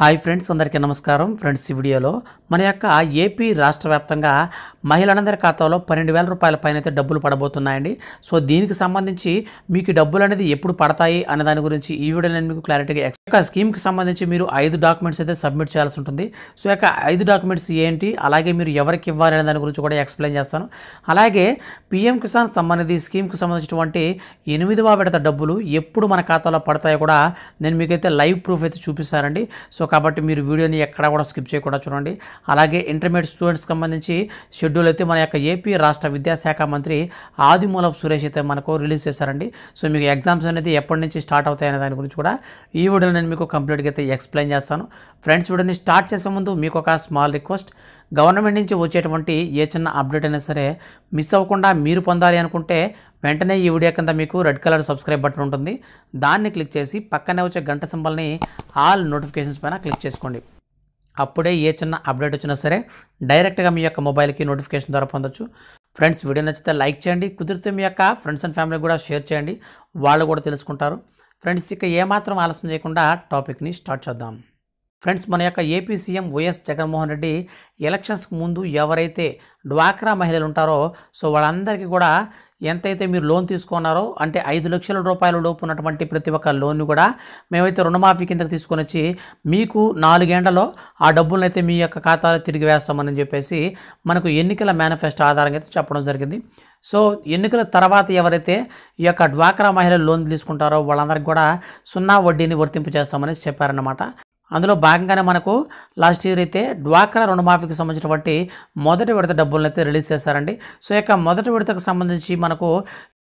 hi friends అందరికీ నమస్కారం friends ఈ వీడియోలో మన యొక్క ఏపీ రాష్ట్ర వ్యాప్తంగా మహిళలందరి ఖాతాలో పన్నెండు వేల రూపాయల పైన అయితే డబ్బులు పడబోతున్నాయండి సో దీనికి సంబంధించి మీకు డబ్బులు అనేది ఎప్పుడు పడతాయి అనే దాని గురించి ఈ వీడియో నేను మీకు క్లారిటీగా యొక్క స్కీమ్కి సంబంధించి మీరు ఐదు డాక్యుమెంట్స్ అయితే సబ్మిట్ చేయాల్సి ఉంటుంది సో యొక్క ఐదు డాక్యుమెంట్స్ ఏంటి అలాగే మీరు ఎవరికి ఇవ్వాలి అనే దాని గురించి కూడా ఎక్స్ప్లెయిన్ చేస్తాను అలాగే పీఎం కిసాన్ సంబంధించి స్కీమ్కి సంబంధించినటువంటి ఎనిమిదవ విడత డబ్బులు ఎప్పుడు మన ఖాతాలో పడతాయో కూడా నేను మీకైతే లైవ్ ప్రూఫ్ అయితే చూపిస్తానండి సో సో కాబట్టి మీరు వీడియోని ఎక్కడా కూడా స్కిప్ చేయకుండా చూడండి అలాగే ఇంటర్మీడియట్ స్టూడెంట్స్ సంబంధించి షెడ్యూల్ అయితే మన యొక్క ఏపీ రాష్ట్ర విద్యాశాఖ మంత్రి ఆదిమూలపు సురేష్ అయితే మనకు రిలీజ్ చేశారండి సో మీకు ఎగ్జామ్స్ అనేది ఎప్పటి నుంచి స్టార్ట్ అవుతాయనే దాని గురించి కూడా ఈ వీడియోలో నేను మీకు కంప్లీట్గా అయితే ఎక్స్ప్లెయిన్ చేస్తాను ఫ్రెండ్స్ వీడియోని స్టార్ట్ చేసే ముందు మీకు ఒక స్మాల్ రిక్వెస్ట్ గవర్నమెంట్ నుంచి వచ్చేటువంటి ఏ చిన్న అప్డేట్ అయినా సరే మిస్ అవ్వకుండా మీరు పొందాలి అనుకుంటే వెంటనే ఈ వీడియో కింద మీకు రెడ్ కలర్ సబ్స్క్రైబ్ బటన్ ఉంటుంది దాన్ని క్లిక్ చేసి పక్కనే వచ్చే గంట సింబల్ని ఆల్ నోటిఫికేషన్స్ పైన క్లిక్ చేసుకోండి అప్పుడే ఏ చిన్న అప్డేట్ వచ్చినా సరే డైరెక్ట్గా మీ యొక్క మొబైల్కి నోటిఫికేషన్ ద్వారా పొందొచ్చు ఫ్రెండ్స్ వీడియో నచ్చితే లైక్ చేయండి కుదిరితే మీ యొక్క ఫ్రెండ్స్ అండ్ ఫ్యామిలీ కూడా షేర్ చేయండి వాళ్ళు కూడా తెలుసుకుంటారు ఫ్రెండ్స్ ఇక ఏమాత్రం ఆలస్యం చేయకుండా టాపిక్ని స్టార్ట్ చేద్దాం ఫ్రెండ్స్ మన యొక్క AP CM YS Jaganmohan Reddy ఎలక్షన్స్కి ముందు ఎవరైతే డ్వాక్రా మహిళలు ఉంటారో సో వాళ్ళందరికీ కూడా ఎంతైతే మీరు లోన్ తీసుకున్నారో అంటే ఐదు లక్షల రూపాయల లోపు ఉన్నటువంటి ప్రతి ఒక్క లోన్ కూడా మేమైతే రుణమాఫీ కిందకి తీసుకొని వచ్చి మీకు నాలుగేండ్లలో ఆ డబ్బులను అయితే మీ యొక్క ఖాతాలో తిరిగి వేస్తామని చెప్పేసి మనకు ఎన్నికల మేనిఫెస్టో ఆధారంగా అయితే చెప్పడం జరిగింది సో ఎన్నికల తర్వాత ఎవరైతే ఈ యొక్క డ్వాక్రా మహిళలు లోన్ తీసుకుంటారో వాళ్ళందరికీ కూడా సున్నా వడ్డీని వర్తింపు చేస్తామని చెప్పారన్నమాట అందులో భాగంగానే మనకు లాస్ట్ ఇయర్ అయితే డ్వాక్రా రుణమాఫీకి సంబంధించినటువంటి మొదటి విడత డబ్బులను అయితే రిలీజ్ చేశారండి సో యొక్క మొదటి విడతకు సంబంధించి మనకు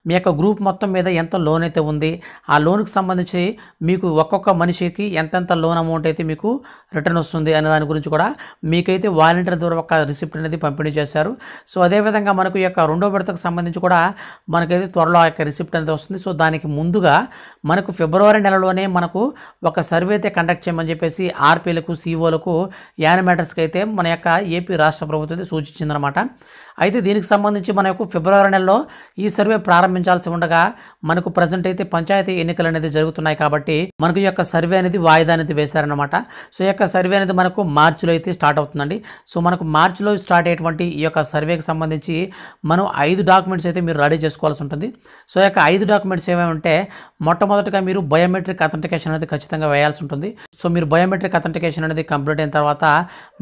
మీ యొక్క గ్రూప్ మొత్తం మీద ఎంత లోన్ అయితే ఉంది ఆ లోన్కి సంబంధించి మీకు ఒక్కొక్క మనిషికి ఎంతెంత లోన్ అమౌంట్ అయితే మీకు రిటర్న్ వస్తుంది అనే దాని గురించి కూడా మీకైతే వాలంటీర్ ద్వారా ఒక రిసిప్ట్ అనేది పంపిణీ చేశారు సో అదేవిధంగా మనకు ఈ యొక్క రెండో విడతకు సంబంధించి కూడా మనకైతే త్వరలో ఆ యొక్క రిసిప్ట్ అనేది వస్తుంది సో దానికి ముందుగా మనకు ఫిబ్రవరి నెలలోనే మనకు ఒక సర్వే అయితే కండక్ట్ చేయమని చెప్పేసి ఆర్పీలకు సీఓలకు యానిమేటర్స్కి అయితే మన యొక్క ఏపీ రాష్ట్ర ప్రభుత్వం సూచించిందనమాట అయితే దీనికి సంబంధించి మనకు ఫిబ్రవరి నెలలో ఈ సర్వే ప్రారంభించాల్సి ఉండగా మనకు ప్రజెంట్ అయితే పంచాయతీ ఎన్నికలు అనేది జరుగుతున్నాయి కాబట్టి మనకు ఈ యొక్క సర్వే అనేది వాయిదా అనేది వేశారనమాట సో ఈ యొక్క సర్వే అనేది మనకు మార్చిలో అయితే స్టార్ట్ అవుతుందండి సో మనకు మార్చిలో స్టార్ట్ అయ్యేటువంటి ఈ యొక్క సర్వేకి సంబంధించి మనం ఐదు డాక్యుమెంట్స్ అయితే మీరు రెడీ చేసుకోవాల్సి ఉంటుంది సో ఈ యొక్క ఐదు డాక్యుమెంట్స్ ఏమేమి ఉంటే మొట్టమొదటిగా మీరు బయోమెట్రిక్ అథెంటికేషన్ అనేది ఖచ్చితంగా వేయాల్సి ఉంటుంది సో మీరు బయోమెట్రిక్ అథెంటికేషన్ అనేది కంప్లీట్ అయిన తర్వాత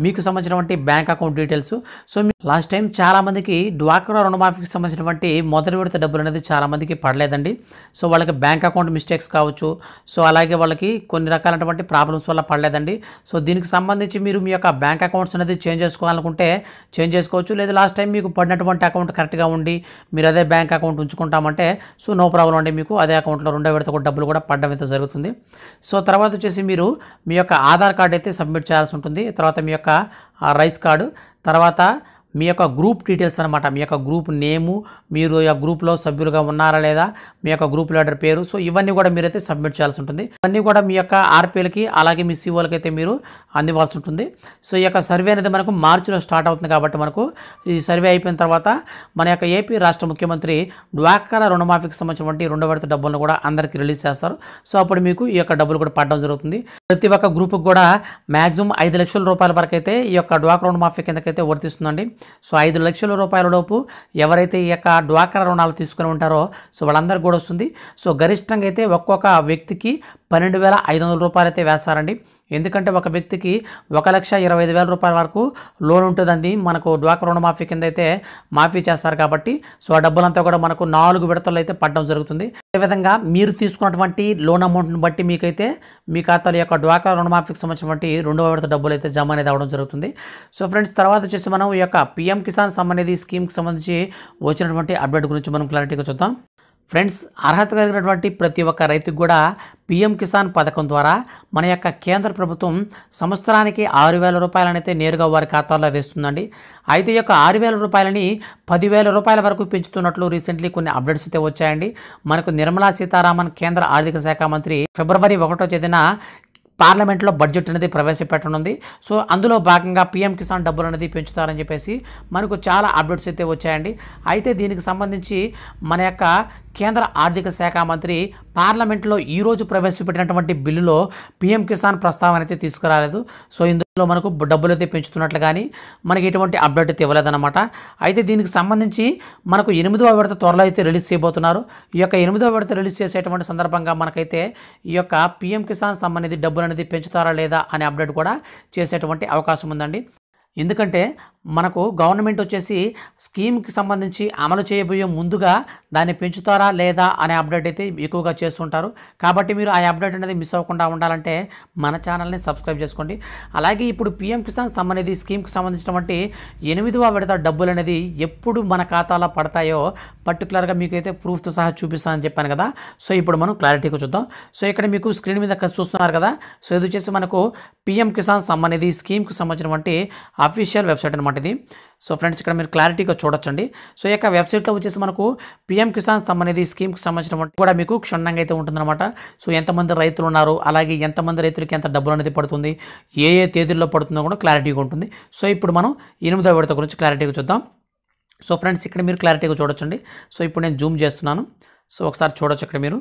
మీకు సంబంధించినటువంటి bank account details so last time చాలా చాలామందికి డ్వాక్రా రుణమాఫీకి సంబంధించినటువంటి మొదటి విడత డబ్బులు అనేది చాలామందికి పడలేదండి సో వాళ్ళకి బ్యాంక్ అకౌంట్ మిస్టేక్స్ కావచ్చు సో అలాగే వాళ్ళకి కొన్ని రకాలైనటువంటి ప్రాబ్లమ్స్ వల్ల పడలేదండి సో దీనికి సంబంధించి మీరు మీ యొక్క బ్యాంక్ అకౌంట్స్ అనేది చేంజ్ చేసుకోవాలనుకుంటే చేంజ్ చేసుకోవచ్చు లేదా లాస్ట్ టైం మీకు పడినటువంటి అకౌంట్ కరెక్ట్గా ఉండి మీరు అదే బ్యాంక్ అకౌంట్ ఉంచుకుంటామంటే సో నో ప్రాబ్లం అండి మీకు అదే అకౌంట్లో రెండో విడత డబ్బులు కూడా పడడం అయితే జరుగుతుంది సో తర్వాత వచ్చేసి మీరు మీ యొక్క ఆధార్ కార్డ్ అయితే సబ్మిట్ చేయాల్సి ఉంటుంది తర్వాత మీ యొక్క రైస్ కార్డు తర్వాత మీ యొక్క గ్రూప్ డీటెయిల్స్ అనమాట మీ యొక్క గ్రూప్ నేము మీరు ఆ గ్రూప్లో సభ్యులుగా ఉన్నారా లేదా మీ యొక్క గ్రూప్ లీడర్ పేరు సో ఇవన్నీ కూడా మీరైతే సబ్మిట్ చేయాల్సి ఉంటుంది ఇవన్నీ కూడా మీ యొక్క ఆర్పీఎల్కి అలాగే మీ సీఓలకి అయితే మీరు అందివాల్సి ఉంటుంది సో ఈ యొక్క సర్వే అనేది మనకు మార్చిలో స్టార్ట్ అవుతుంది కాబట్టి మనకు ఈ సర్వే అయిపోయిన తర్వాత మన యొక్క ఏపీ రాష్ట్ర ముఖ్యమంత్రి డ్వాకర రుణమాఫీకి సంబంధించినటువంటి రెండు విడత డబ్బులను కూడా అందరికీ రిలీజ్ చేస్తారు సో అప్పుడు మీకు ఈ యొక్క డబ్బులు కూడా పడడం జరుగుతుంది ప్రతి ఒక్క గ్రూప్కి కూడా మ్యాక్సిమం ఐదు లక్షల రూపాయల వరకు అయితే ఈ యొక్క డ్వాకర రుణమాఫీ కిందకైతే వర్తిస్తుందండి సో ఐదు లక్షల రూపాయల లోపు ఎవరైతే ఈ యొక్క డ్వాక్రా రుణాలు తీసుకుని ఉంటారో సో వాళ్ళందరికీ కూడా వస్తుంది సో గరిష్టంగా అయితే ఒక్కొక్క వ్యక్తికి పన్నెండు వేల ఐదు వందల రూపాయలు అయితే వేస్తారండి ఎందుకంటే ఒక వ్యక్తికి ఒక లక్ష ఇరవై ఐదు వేల రూపాయల వరకు లోన్ ఉంటుందండి మనకు డ్వాక్ రుణమాఫీ కింద అయితే మాఫీ చేస్తారు కాబట్టి సో ఆ డబ్బులంతా కూడా మనకు నాలుగు విడతలు అయితే పడడం జరుగుతుంది అదేవిధంగా మీరు తీసుకున్నటువంటి లోన్ అమౌంట్ని బట్టి మీకైతే మీ ఖాతాలో యొక్క డ్వాక్రా రుణమాఫీకి సంబంధించినటువంటి రెండవ విడత డబ్బులు అయితే జమ అనేది అవ్వడం జరుగుతుంది సో ఫ్రెండ్స్ తర్వాత వచ్చేసి మనం ఈ యొక్క పిఎం కిసాన్ సమ్ అనేది స్కీమ్కి సంబంధించి వచ్చినటువంటి అప్డేట్ గురించి మనం క్లారిటీగా చూద్దాం ఫ్రెండ్స్ అర్హత కలిగినటువంటి ప్రతి ఒక్క రైతుకు కూడా పిఎం కిసాన్ పథకం ద్వారా మన యొక్క కేంద్ర ప్రభుత్వం సంవత్సరానికి ఆరు వేల రూపాయలనైతే నేరుగా వారి ఖాతాలో వేస్తుందండి అయితే ఈ యొక్క ఆరు వేల రూపాయలని పదివేల రూపాయల వరకు పెంచుతున్నట్లు రీసెంట్లీ కొన్ని అప్డేట్స్ అయితే వచ్చాయండి మనకు నిర్మలా సీతారామన్ కేంద్ర ఆర్థిక శాఖ మంత్రి ఫిబ్రవరి ఒకటో తేదీన పార్లమెంట్లో బడ్జెట్ అనేది ప్రవేశపెట్టనుంది సో అందులో భాగంగా పీఎం కిసాన్ డబ్బులు అనేది పెంచుతారని చెప్పేసి మనకు చాలా అప్డేట్స్ అయితే వచ్చాయండి అయితే దీనికి సంబంధించి మన యొక్క కేంద్ర ఆర్థిక శాఖ మంత్రి పార్లమెంట్లో ఈరోజు ప్రవేశపెట్టినటువంటి బిల్లులో పీఎం కిసాన్ ప్రస్తావన అయితే తీసుకురాలేదు సో ఇందులో మనకు డబ్బులు అయితే పెంచుతున్నట్లు కానీ మనకి ఎటువంటి అప్డేట్ అయితే ఇవ్వలేదన్నమాట అయితే దీనికి సంబంధించి మనకు ఎనిమిదవ విడత త్వరలో అయితే రిలీజ్ చేయబోతున్నారు ఈ యొక్క ఎనిమిదవ విడత రిలీజ్ చేసేటువంటి సందర్భంగా మనకైతే ఈ యొక్క పీఎం కిసాన్ సంబంధించి డబ్బులు అనేది పెంచుతారా లేదా అనే అప్డేట్ కూడా చేసేటువంటి అవకాశం ఉందండి ఎందుకంటే మనకు గవర్నమెంట్ వచ్చేసి స్కీమ్కి సంబంధించి అమలు చేయబోయే ముందుగా దాన్ని పెంచుతారా లేదా అనే అప్డేట్ అయితే ఎక్కువగా చేస్తుంటారు కాబట్టి మీరు ఆ అప్డేట్ అనేది మిస్ అవ్వకుండా ఉండాలంటే మన ఛానల్ని సబ్స్క్రైబ్ చేసుకోండి అలాగే ఇప్పుడు పీఎం కిసాన్ సంబంధించి స్కీమ్కి సంబంధించినటువంటి ఎనిమిదవ విడత డబ్బులు అనేది ఎప్పుడు మన ఖాతాలో పడతాయో పర్టికులర్గా అయితే ప్రూఫ్తో సహా చూపిస్తానని చెప్పాను కదా సో ఇప్పుడు మనం క్లారిటీకి చూద్దాం సో ఇక్కడ మీకు స్క్రీన్ మీద చూస్తున్నారు కదా సో ఇది వచ్చేసి మనకు పీఎం కిసాన్ సంబంధించి స్కీమ్కి సంబంధించినటువంటి అఫీషియల్ వెబ్సైట్ అనమాట అనమాట ఇది సో ఫ్రెండ్స్ ఇక్కడ మీరు క్లారిటీగా చూడొచ్చండి సో ఈ యొక్క వెబ్సైట్లో వచ్చేసి మనకు పిఎం కిసాన్ సంబంధించి స్కీమ్కి సంబంధించినటువంటి కూడా మీకు క్షుణ్ణంగా అయితే ఉంటుందన్నమాట సో ఎంతమంది రైతులు ఉన్నారు అలాగే ఎంతమంది రైతులకి ఎంత డబ్బులు అనేది పడుతుంది ఏ ఏ తేదీల్లో పడుతుందో కూడా క్లారిటీగా ఉంటుంది సో ఇప్పుడు మనం ఎనిమిదో విడత గురించి క్లారిటీగా చూద్దాం సో ఫ్రెండ్స్ ఇక్కడ మీరు క్లారిటీగా చూడొచ్చండి సో ఇప్పుడు నేను జూమ్ చేస్తున్నాను సో ఒకసారి చూడొచ్చు ఇక్కడ మీరు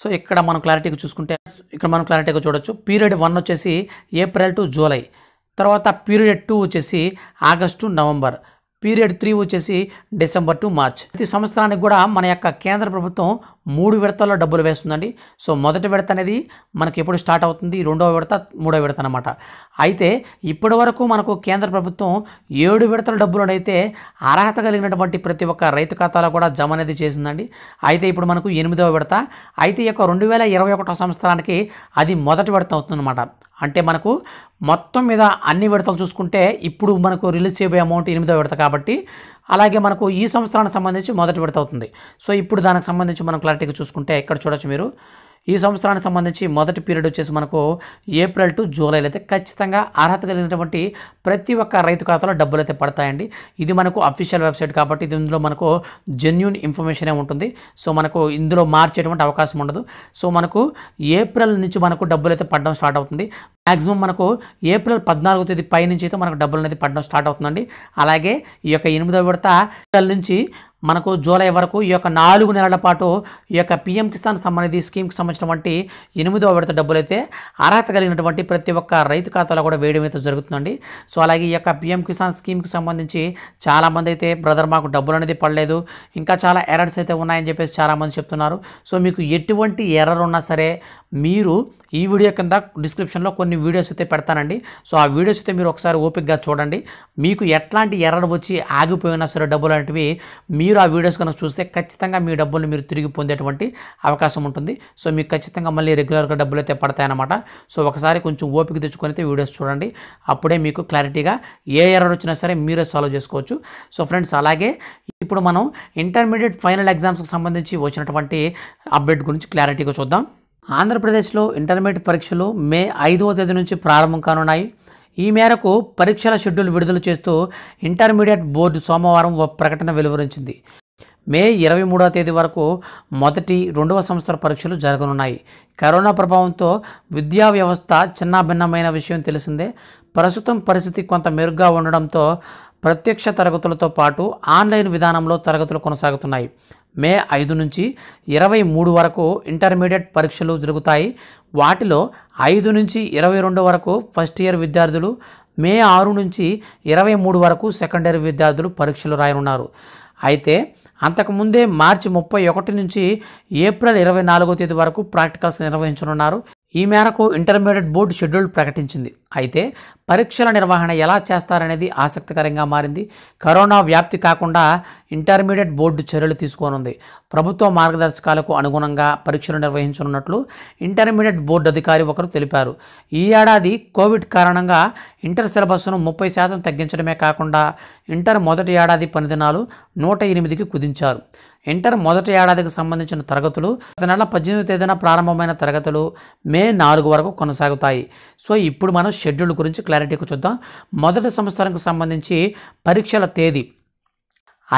సో ఇక్కడ మనం క్లారిటీగా చూసుకుంటే ఇక్కడ మనం క్లారిటీగా చూడొచ్చు పీరియడ్ వన్ వచ్చేసి ఏప్రిల్ టు జూలై తర్వాత పీరియడ్ టూ వచ్చేసి ఆగస్టు నవంబర్ పీరియడ్ త్రీ వచ్చేసి డిసెంబర్ టు మార్చ్ ప్రతి సంవత్సరానికి కూడా మన యొక్క కేంద్ర ప్రభుత్వం మూడు విడతల్లో డబ్బులు వేస్తుందండి సో మొదటి విడత అనేది మనకి ఎప్పుడు స్టార్ట్ అవుతుంది రెండవ విడత మూడవ విడత అనమాట అయితే ఇప్పటి వరకు మనకు కేంద్ర ప్రభుత్వం ఏడు విడతల డబ్బులు అయితే అర్హత కలిగినటువంటి ప్రతి ఒక్క రైతు ఖాతాలో కూడా జమ అనేది చేసిందండి అయితే ఇప్పుడు మనకు ఎనిమిదవ విడత అయితే ఈ యొక్క రెండు వేల ఇరవై ఒకటో సంవత్సరానికి అది మొదటి విడత అవుతుందన్నమాట అంటే మనకు మొత్తం మీద అన్ని విడతలు చూసుకుంటే ఇప్పుడు మనకు రిలీజ్ చేయబోయే అమౌంట్ ఎనిమిదో విడత కాబట్టి అలాగే మనకు ఈ సంవత్సరానికి సంబంధించి మొదటి విడత అవుతుంది సో ఇప్పుడు దానికి సంబంధించి మనం క్లారిటీగా చూసుకుంటే ఎక్కడ చూడొచ్చు మీరు ఈ సంవత్సరానికి సంబంధించి మొదటి పీరియడ్ వచ్చేసి మనకు ఏప్రిల్ టు జూలైలో అయితే ఖచ్చితంగా అర్హత కలిగినటువంటి ప్రతి ఒక్క రైతు ఖాతాలో డబ్బులు అయితే పడతాయండి ఇది మనకు అఫీషియల్ వెబ్సైట్ కాబట్టి ఇది ఇందులో మనకు జెన్యున్ ఇన్ఫర్మేషనే ఉంటుంది సో మనకు ఇందులో మార్చేటువంటి అవకాశం ఉండదు సో మనకు ఏప్రిల్ నుంచి మనకు డబ్బులు అయితే పడడం స్టార్ట్ అవుతుంది మ్యాక్సిమం మనకు ఏప్రిల్ పద్నాలుగో తేదీ పై నుంచి అయితే మనకు డబ్బులు అనేది పడడం స్టార్ట్ అవుతుందండి అలాగే ఈ యొక్క ఎనిమిదో విడత నుంచి మనకు జూలై వరకు ఈ యొక్క నాలుగు నెలల పాటు ఈ యొక్క పిఎం కిసాన్ సంబంధించి స్కీమ్కి సంబంధించినటువంటి ఎనిమిదవ విడత డబ్బులైతే అర్హత కలిగినటువంటి ప్రతి ఒక్క రైతు ఖాతాలో కూడా వేయడం అయితే జరుగుతుందండి సో అలాగే ఈ యొక్క పిఎం కిసాన్ స్కీమ్కి సంబంధించి చాలామంది అయితే బ్రదర్ మాకు డబ్బులు అనేది పడలేదు ఇంకా చాలా ఎర్రర్స్ అయితే ఉన్నాయని చెప్పేసి చాలామంది చెప్తున్నారు సో మీకు ఎటువంటి ఎర్రర్ ఉన్నా సరే మీరు ఈ వీడియో కింద డిస్క్రిప్షన్లో కొన్ని వీడియోస్ అయితే పెడతానండి సో ఆ వీడియోస్ అయితే మీరు ఒకసారి ఓపిక్గా చూడండి మీకు ఎట్లాంటి ఎర్రర్ వచ్చి ఆగిపోయినా సరే డబ్బులు అనేటివి మీ మీరు ఆ వీడియోస్ కనుక చూస్తే ఖచ్చితంగా మీ డబ్బులు మీరు తిరిగి పొందేటువంటి అవకాశం ఉంటుంది సో మీకు ఖచ్చితంగా మళ్ళీ రెగ్యులర్గా డబ్బులు అయితే పడతాయన్నమాట సో ఒకసారి కొంచెం ఓపిక తెచ్చుకొని అయితే వీడియోస్ చూడండి అప్పుడే మీకు క్లారిటీగా ఏ ఎర్రర్ వచ్చినా సరే మీరే సాల్వ్ చేసుకోవచ్చు సో ఫ్రెండ్స్ అలాగే ఇప్పుడు మనం ఇంటర్మీడియట్ ఫైనల్ ఎగ్జామ్స్కి సంబంధించి వచ్చినటువంటి అప్డేట్ గురించి క్లారిటీగా చూద్దాం ఆంధ్రప్రదేశ్లో ఇంటర్మీడియట్ పరీక్షలు మే ఐదవ తేదీ నుంచి ప్రారంభం కానున్నాయి ఈ మేరకు పరీక్షల షెడ్యూల్ విడుదల చేస్తూ ఇంటర్మీడియట్ బోర్డు సోమవారం ఓ ప్రకటన వెలువరించింది మే ఇరవై మూడవ తేదీ వరకు మొదటి రెండవ సంవత్సర పరీక్షలు జరగనున్నాయి కరోనా ప్రభావంతో విద్యా వ్యవస్థ చిన్నాభిన్నమైన విషయం తెలిసిందే ప్రస్తుతం పరిస్థితి కొంత మెరుగ్గా ఉండడంతో ప్రత్యక్ష తరగతులతో పాటు ఆన్లైన్ విధానంలో తరగతులు కొనసాగుతున్నాయి మే ఐదు నుంచి ఇరవై మూడు వరకు ఇంటర్మీడియట్ పరీక్షలు జరుగుతాయి వాటిలో ఐదు నుంచి ఇరవై రెండు వరకు ఫస్ట్ ఇయర్ విద్యార్థులు మే ఆరు నుంచి ఇరవై మూడు వరకు సెకండ్ ఇయర్ విద్యార్థులు పరీక్షలు రాయనున్నారు అయితే అంతకుముందే మార్చి ముప్పై ఒకటి నుంచి ఏప్రిల్ ఇరవై నాలుగో తేదీ వరకు ప్రాక్టికల్స్ నిర్వహించనున్నారు ఈ మేరకు ఇంటర్మీడియట్ బోర్డు షెడ్యూల్ ప్రకటించింది అయితే పరీక్షల నిర్వహణ ఎలా చేస్తారనేది ఆసక్తికరంగా మారింది కరోనా వ్యాప్తి కాకుండా ఇంటర్మీడియట్ బోర్డు చర్యలు తీసుకోనుంది ప్రభుత్వ మార్గదర్శకాలకు అనుగుణంగా పరీక్షలు నిర్వహించనున్నట్లు ఇంటర్మీడియట్ బోర్డు అధికారి ఒకరు తెలిపారు ఈ ఏడాది కోవిడ్ కారణంగా ఇంటర్ సిలబస్ను ముప్పై శాతం తగ్గించడమే కాకుండా ఇంటర్ మొదటి ఏడాది పనిదినాలు నూట ఎనిమిదికి కుదించారు ఇంటర్ మొదటి ఏడాదికి సంబంధించిన తరగతులు నెల పద్దెనిమిది తేదీన ప్రారంభమైన తరగతులు మే నాలుగు వరకు కొనసాగుతాయి సో ఇప్పుడు మనం షెడ్యూల్ గురించి క్లారిటీకి చూద్దాం మొదటి సంవత్సరానికి సంబంధించి పరీక్షల తేదీ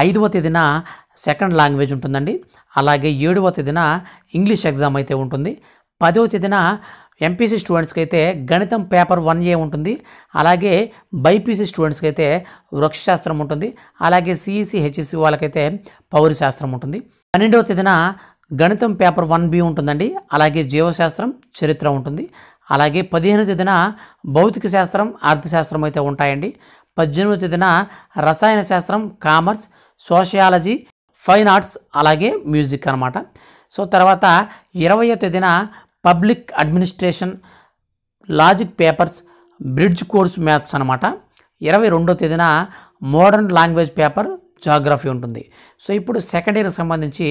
ఐదవ తేదీన సెకండ్ లాంగ్వేజ్ ఉంటుందండి అలాగే ఏడవ తేదీన ఇంగ్లీష్ ఎగ్జామ్ అయితే ఉంటుంది పదవ తేదీన ఎంపీసీ స్టూడెంట్స్కి అయితే గణితం పేపర్ వన్ ఏ ఉంటుంది అలాగే బైపీసీ స్టూడెంట్స్కి అయితే వృక్షశాస్త్రం ఉంటుంది అలాగే సిఈసి హెచ్ఎస్సి e e వాళ్ళకైతే పౌరశాస్త్రం ఉంటుంది పన్నెండవ తేదీన గణితం పేపర్ వన్ బి ఉంటుందండి అలాగే జీవశాస్త్రం చరిత్ర ఉంటుంది అలాగే పదిహేనవ తేదీన భౌతిక శాస్త్రం అర్థశాస్త్రం అయితే ఉంటాయండి పద్దెనిమిదవ తేదీన రసాయన శాస్త్రం కామర్స్ సోషియాలజీ ఫైన్ ఆర్ట్స్ అలాగే మ్యూజిక్ అనమాట సో తర్వాత ఇరవయో తేదీన public administration logic papers bridge course maths అనమాట ఇరవై రెండో తేదీన మోడర్న్ లాంగ్వేజ్ పేపర్ జాగ్రఫీ ఉంటుంది సో ఇప్పుడు సెకండ్ ఇయర్కి సంబంధించి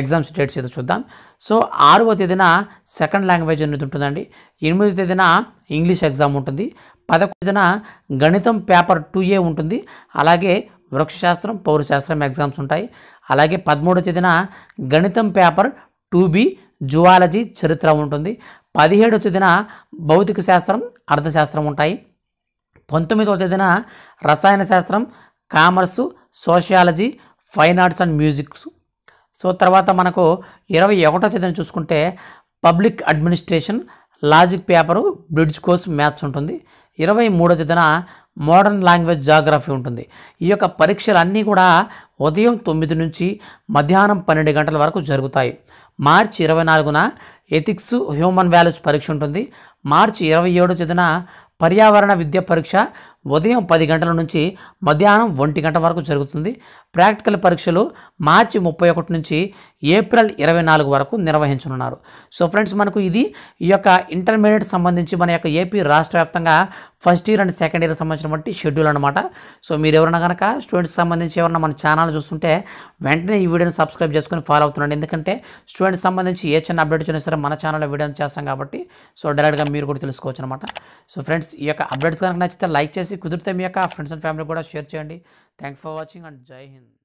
ఎగ్జామ్స్ డేట్స్ ఏదో చూద్దాం సో ఆరవ తేదీన సెకండ్ లాంగ్వేజ్ అనేది ఉంటుందండి ఎనిమిదో తేదీన ఇంగ్లీష్ ఎగ్జామ్ ఉంటుంది పదకొండున గణితం పేపర్ టూ ఏ ఉంటుంది అలాగే వృక్షశాస్త్రం పౌరశాస్త్రం ఎగ్జామ్స్ ఉంటాయి అలాగే పదమూడో తేదీన గణితం పేపర్ టూ బి జువాలజీ చరిత్ర ఉంటుంది పదిహేడవ తేదీన భౌతిక శాస్త్రం అర్థశాస్త్రం ఉంటాయి పంతొమ్మిదవ తేదీన రసాయన శాస్త్రం commerce sociology fine arts and musics so తర్వాత మనకు ఇరవై ఒకటో తేదీన చూసుకుంటే public administration logic paper bridge course maths ఉంటుంది ఇరవై మూడో తేదీన మోడర్న్ లాంగ్వేజ్ జాగ్రఫీ ఉంటుంది ఈ యొక్క పరీక్షలు అన్నీ కూడా ఉదయం తొమ్మిది నుంచి మధ్యాహ్నం పన్నెండు గంటల వరకు జరుగుతాయి మార్చి ఇరవై నాలుగున ఎథిక్స్ హ్యూమన్ వాల్యూస్ పరీక్ష ఉంటుంది మార్చి ఇరవై ఏడు తేదీన పర్యావరణ విద్య పరీక్ష ఉదయం పది గంటల నుంచి మధ్యాహ్నం ఒంటి గంట వరకు జరుగుతుంది ప్రాక్టికల్ పరీక్షలు మార్చి ముప్పై ఒకటి నుంచి ఏప్రిల్ ఇరవై నాలుగు వరకు నిర్వహించనున్నారు సో ఫ్రెండ్స్ మనకు ఇది ఈ యొక్క ఇంటర్మీడియట్ సంబంధించి మన యొక్క ఏపీ రాష్ట్ర వ్యాప్తంగా first year and second year సంబంధించినటువంటి షెడ్యూల్ అనమాట సో మీరు ఎవరైనా కనుక స్టూడెంట్స్ సంబంధించి ఎవరైనా మన ఛానల్ చూస్తుంటే వెంటనే ఈ వీడియోని సబ్స్క్రైబ్ చేసుకుని ఫాలో అవుతున్నాడు ఎందుకంటే స్టూడెంట్స్ సంబంధించి ఏ చిన్న అప్డేట్ వచ్చినా సరే మన ఛానల్లో వీడియోని చేస్తాం కాబట్టి సో డైరెక్ట్గా మీరు కూడా తెలుసుకోవచ్చు అనమాట సో ఫ్రెండ్స్ అప్డేట్స్ ఈ యొక్క అప్డేట్స్ కనుక నచ్చితే లైక్ చేసి కుదిరితే మీ యొక్క ఫ్రెండ్స్ అండ్ ఫ్యామిలీ కూడా షేర్ చేయండి థ్యాంక్ ఫర్ వాచింగ్ అండ్ జై హింద్